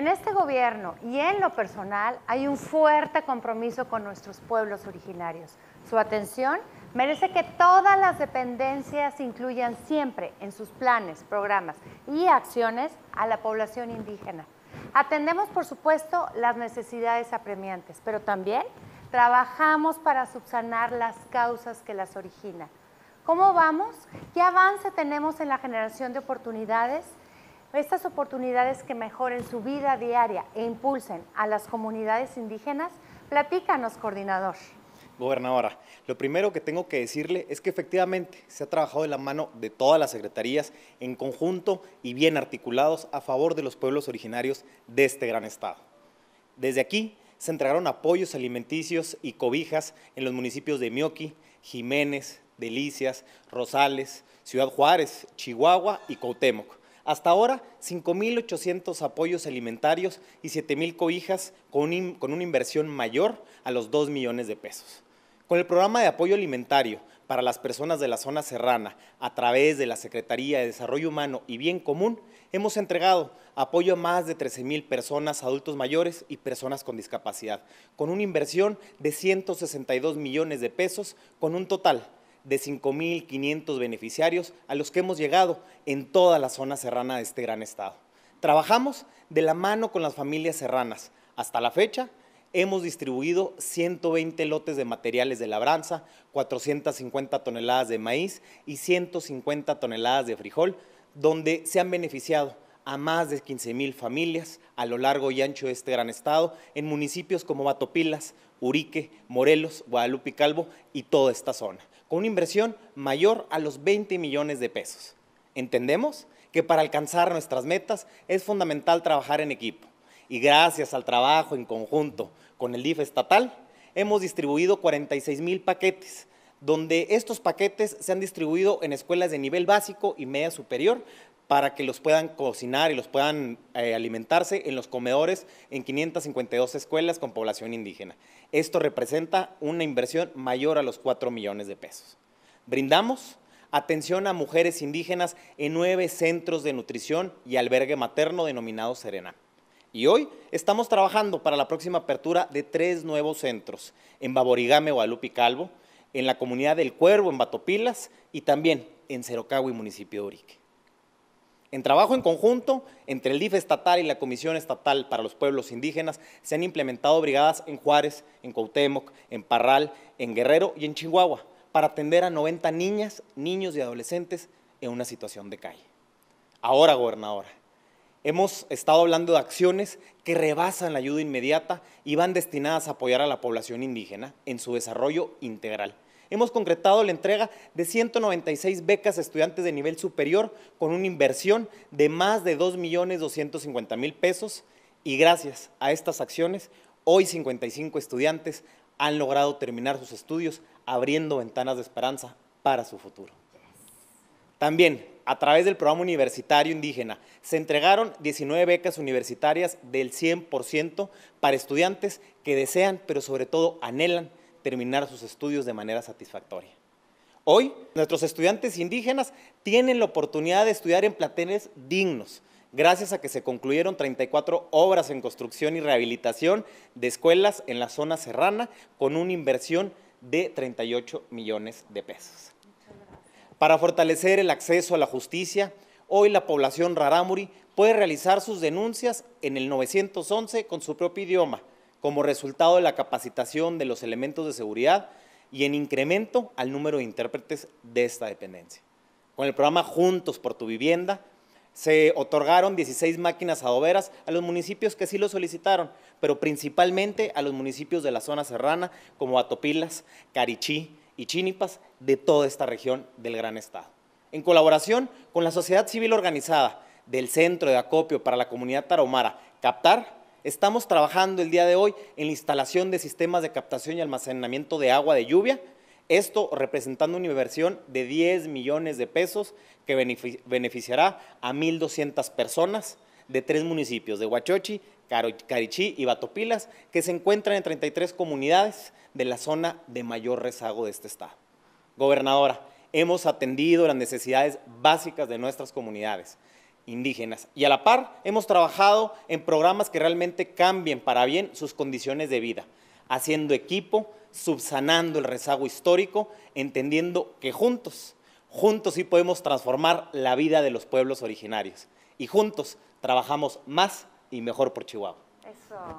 En este gobierno y en lo personal hay un fuerte compromiso con nuestros pueblos originarios. Su atención merece que todas las dependencias incluyan siempre en sus planes, programas y acciones a la población indígena. Atendemos, por supuesto, las necesidades apremiantes, pero también trabajamos para subsanar las causas que las originan. ¿Cómo vamos? ¿Qué avance tenemos en la generación de oportunidades? estas oportunidades que mejoren su vida diaria e impulsen a las comunidades indígenas? Platícanos, coordinador. Gobernadora, lo primero que tengo que decirle es que efectivamente se ha trabajado de la mano de todas las secretarías en conjunto y bien articulados a favor de los pueblos originarios de este gran estado. Desde aquí se entregaron apoyos alimenticios y cobijas en los municipios de Mioqui, Jiménez, Delicias, Rosales, Ciudad Juárez, Chihuahua y Coutemoc hasta ahora, 5.800 apoyos alimentarios y 7.000 cobijas con, con una inversión mayor a los 2 millones de pesos. Con el programa de apoyo alimentario para las personas de la zona serrana a través de la Secretaría de Desarrollo Humano y Bien Común, hemos entregado apoyo a más de 13.000 personas, adultos mayores y personas con discapacidad, con una inversión de 162 millones de pesos, con un total de 5.500 beneficiarios a los que hemos llegado en toda la zona serrana de este gran estado. Trabajamos de la mano con las familias serranas. Hasta la fecha hemos distribuido 120 lotes de materiales de labranza, 450 toneladas de maíz y 150 toneladas de frijol, donde se han beneficiado a más de 15,000 familias a lo largo y ancho de este gran estado, en municipios como Batopilas, Urique, Morelos, Guadalupe y Calvo y toda esta zona con una inversión mayor a los 20 millones de pesos. Entendemos que para alcanzar nuestras metas es fundamental trabajar en equipo y gracias al trabajo en conjunto con el DIF e estatal, hemos distribuido 46 mil paquetes, donde estos paquetes se han distribuido en escuelas de nivel básico y media superior para que los puedan cocinar y los puedan eh, alimentarse en los comedores en 552 escuelas con población indígena. Esto representa una inversión mayor a los 4 millones de pesos. Brindamos atención a mujeres indígenas en nueve centros de nutrición y albergue materno denominado Serena. Y hoy estamos trabajando para la próxima apertura de tres nuevos centros, en Baborigame, Guadalupe y Calvo, en la comunidad del Cuervo, en Batopilas, y también en Cerocagui, y municipio de Urique. En trabajo en conjunto entre el DIF estatal y la Comisión Estatal para los Pueblos Indígenas, se han implementado brigadas en Juárez, en Coutemoc, en Parral, en Guerrero y en Chihuahua para atender a 90 niñas, niños y adolescentes en una situación de calle. Ahora, gobernadora, hemos estado hablando de acciones que rebasan la ayuda inmediata y van destinadas a apoyar a la población indígena en su desarrollo integral hemos concretado la entrega de 196 becas a estudiantes de nivel superior con una inversión de más de 2.250.000 pesos y gracias a estas acciones, hoy 55 estudiantes han logrado terminar sus estudios abriendo ventanas de esperanza para su futuro. También, a través del programa universitario indígena, se entregaron 19 becas universitarias del 100% para estudiantes que desean, pero sobre todo anhelan terminar sus estudios de manera satisfactoria. Hoy, nuestros estudiantes indígenas tienen la oportunidad de estudiar en platenes dignos, gracias a que se concluyeron 34 obras en construcción y rehabilitación de escuelas en la zona serrana con una inversión de 38 millones de pesos. Para fortalecer el acceso a la justicia, hoy la población Raramuri puede realizar sus denuncias en el 911 con su propio idioma, como resultado de la capacitación de los elementos de seguridad y en incremento al número de intérpretes de esta dependencia. Con el programa Juntos por tu Vivienda, se otorgaron 16 máquinas adoberas a los municipios que sí lo solicitaron, pero principalmente a los municipios de la zona serrana como Atopilas, Carichí y Chinipas de toda esta región del Gran Estado. En colaboración con la sociedad civil organizada del Centro de Acopio para la Comunidad Tarahumara, CAPTAR, Estamos trabajando el día de hoy en la instalación de sistemas de captación y almacenamiento de agua de lluvia. Esto representando una inversión de 10 millones de pesos que beneficiará a 1.200 personas de tres municipios, de Huachochi, Carichí y Batopilas, que se encuentran en 33 comunidades de la zona de mayor rezago de este estado. Gobernadora, hemos atendido las necesidades básicas de nuestras comunidades indígenas. Y a la par, hemos trabajado en programas que realmente cambien para bien sus condiciones de vida, haciendo equipo, subsanando el rezago histórico, entendiendo que juntos, juntos sí podemos transformar la vida de los pueblos originarios. Y juntos trabajamos más y mejor por Chihuahua. Eso,